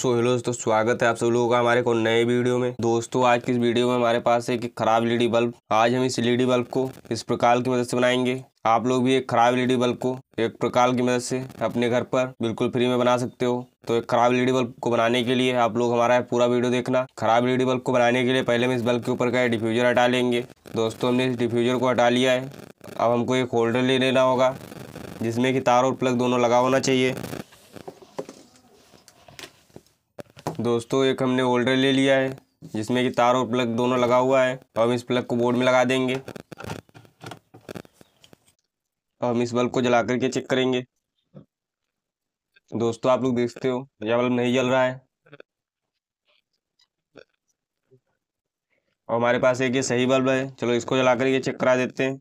so hello दोस्तों स्वागत है आप सब लोगों का हमारे को नए वीडियो में दोस्तों आज की इस वीडियो में हमारे पास एक खराब एलईडी बल्ब आज हम इस एलईडी बल्ब को इस प्रकार की मदद से बनाएंगे आप लोग भी एक खराब एलईडी बल्ब को एक प्रकार की मदद से अपने घर पर बिल्कुल फ्री में बना सकते हो तो एक खराब एलईडी बल्ब को बनाने के लिए आप लोग हमारा पूरा वीडियो देखना खराब एलईडी बल्ब को बनाने के लिए पहले हम इस बल्ब के ऊपर का डिफ्यूजर हटा लेंगे दोस्तों हमने इस डिफ्यूजर को हटा लिया है अब हमको एक होल्डर ले लेना होगा जिसमें कि तार और प्लग दोनों लगा होना चाहिए दोस्तों एक हमने होल्डर ले लिया है जिसमें कि तार और प्लग दोनों लगा हुआ है तो हम इस प्लग को बोर्ड में लगा देंगे तो हम इस बल्ब को जला करके चेक करेंगे दोस्तों आप लोग देखते हो यह बल्ब नहीं जल रहा है और हमारे पास एक ये सही बल्ब है चलो इसको जला करके चेक करा देते हैं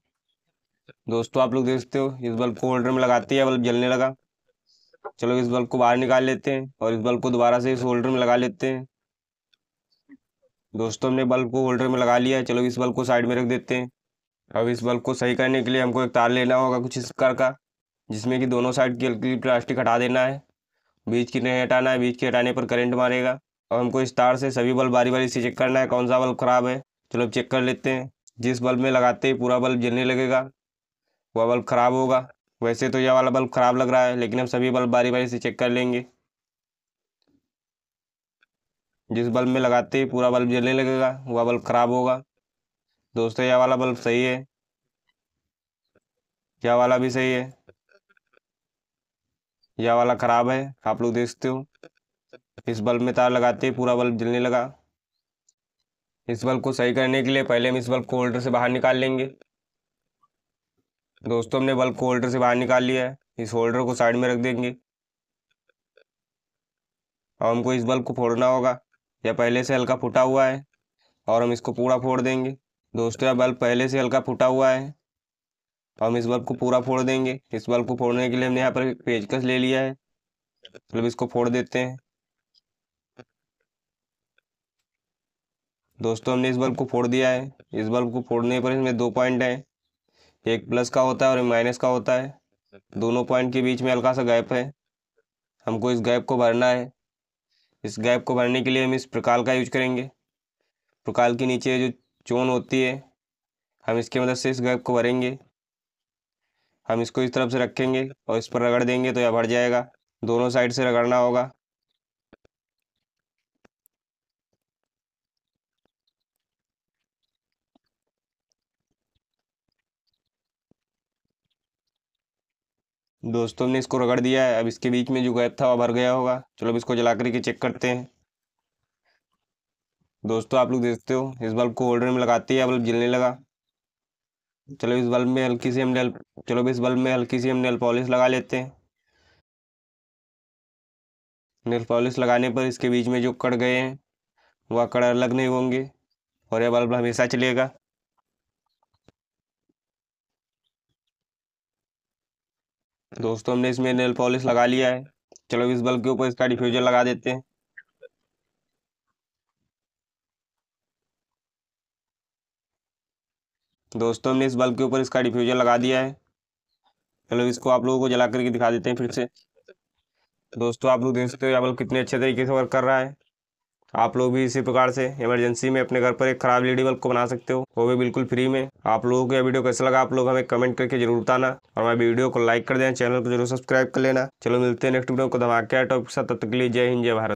दोस्तों आप लोग देखते हो इस बल्ब को होल्डर में लगाते हैं बल्ब जलने लगा चलो इस बल्ब को बाहर निकाल लेते हैं और इस बल्ब को दोबारा से इस होल्डर में लगा लेते हैं दोस्तों हमने बल्ब को होल्डर में लगा लिया है चलो इस बल्ब को साइड में रख देते हैं अब इस बल्ब को सही करने के लिए हमको एक तार लेना होगा कुछ इस प्रकार का जिसमें कि दोनों साइड की हल्की प्लास्टिक हटा देना है बीच की नहीं हटाना है बीच के हटाने पर करंट मारेगा और हमको इस तार से सभी बल्ब बारी बारी से चेक करना है कौन सा बल्ब ख़राब है चलो चेक कर लेते हैं जिस बल्ब में लगाते ही पूरा बल्ब जलने लगेगा वह बल्ब ख़राब होगा वैसे तो यह वाला बल्ब ख़राब लग रहा है लेकिन हम सभी बल्ब बारी बारी से चेक कर लेंगे जिस बल्ब में लगाते ही पूरा बल्ब जलने लगेगा वह बल्ब ख़राब होगा दोस्तों यह वाला बल्ब सही है यह वाला भी सही है यह वाला ख़राब है आप लोग देखते हो इस बल्ब में तार लगाते ही पूरा बल्ब जलने लगा इस बल्ब को सही करने के लिए पहले हम इस बल्ब को होल्डर से बाहर निकाल लेंगे दोस्तों हमने बल्ब को होल्डर से बाहर निकाल लिया है इस होल्डर को साइड में रख देंगे और हमको इस बल्ब को फोड़ना होगा यह पहले से हल्का फूटा हुआ है और हम इसको पूरा फोड़ देंगे दोस्तों यह बल्ब पहले से हल्का फूटा हुआ है हम इस बल्ब को पूरा फोड़ देंगे इस बल्ब को फोड़ने के लिए हमने यहाँ पर पेचकस ले लिया है मतलब इसको फोड़ देते हैं दोस्तों हमने इस बल्ब को फोड़ दिया है इस बल्ब को फोड़ने पर इसमें दो पॉइंट है एक प्लस का होता है और एक माइनस का होता है दोनों पॉइंट के बीच में हल्का सा गैप है हमको इस गैप को भरना है इस गैप को भरने के लिए हम इस प्रकाल का यूज करेंगे प्रकाल के नीचे जो चोन होती है हम इसके मदद से इस गैप को भरेंगे हम इसको इस तरफ से रखेंगे और इस पर रगड़ देंगे तो यह भर जाएगा दोनों साइड से रगड़ना होगा दोस्तों ने इसको रगड़ दिया है अब इसके बीच में जो गैप था वह भर गया होगा चलो अब इसको जला करके चेक करते हैं दोस्तों आप लोग देखते हो इस बल्ब को होल्डर में लगाते ही बल्ब जलने लगा चलो इस बल्ब में हल्की सी हम नल चलो इस बल्ब में हल्की सी हम नल पॉलिश लगा लेते हैं नेल पॉलिश लगाने पर इसके बीच में जो कड़ गए हैं वह कड़ अलग नहीं होंगे और यह बल्ब हमेशा चलेगा दोस्तों हमने इसमें नेल पॉलिश लगा लिया है चलो इस बल्ब के ऊपर इसका डिफ्यूजर लगा देते हैं दोस्तों हमने इस बल्ब के ऊपर इसका डिफ्यूजर लगा दिया है चलो इसको आप लोगों को जला करके दिखा देते हैं फिर से दोस्तों आप लोग देख सकते हो यह बल्ब कितने अच्छे तरीके से वर्क कर रहा है आप लोग भी इसी प्रकार से इमरजेंसी में अपने घर पर एक खराब एलईडी बल्ब को बना सकते हो वो भी बिल्कुल फ्री में आप लोगों को यह वीडियो कैसा लगा आप लोग हमें कमेंट करके जरूर बताना और हमारे वीडियो को लाइक कर देना चैनल को जरूर सब्सक्राइब कर लेना चलो मिलते हैं नेक्स्ट वीडियो को धमाके टॉपिक के साथ तब तक के लिए जय हिंद जय भारत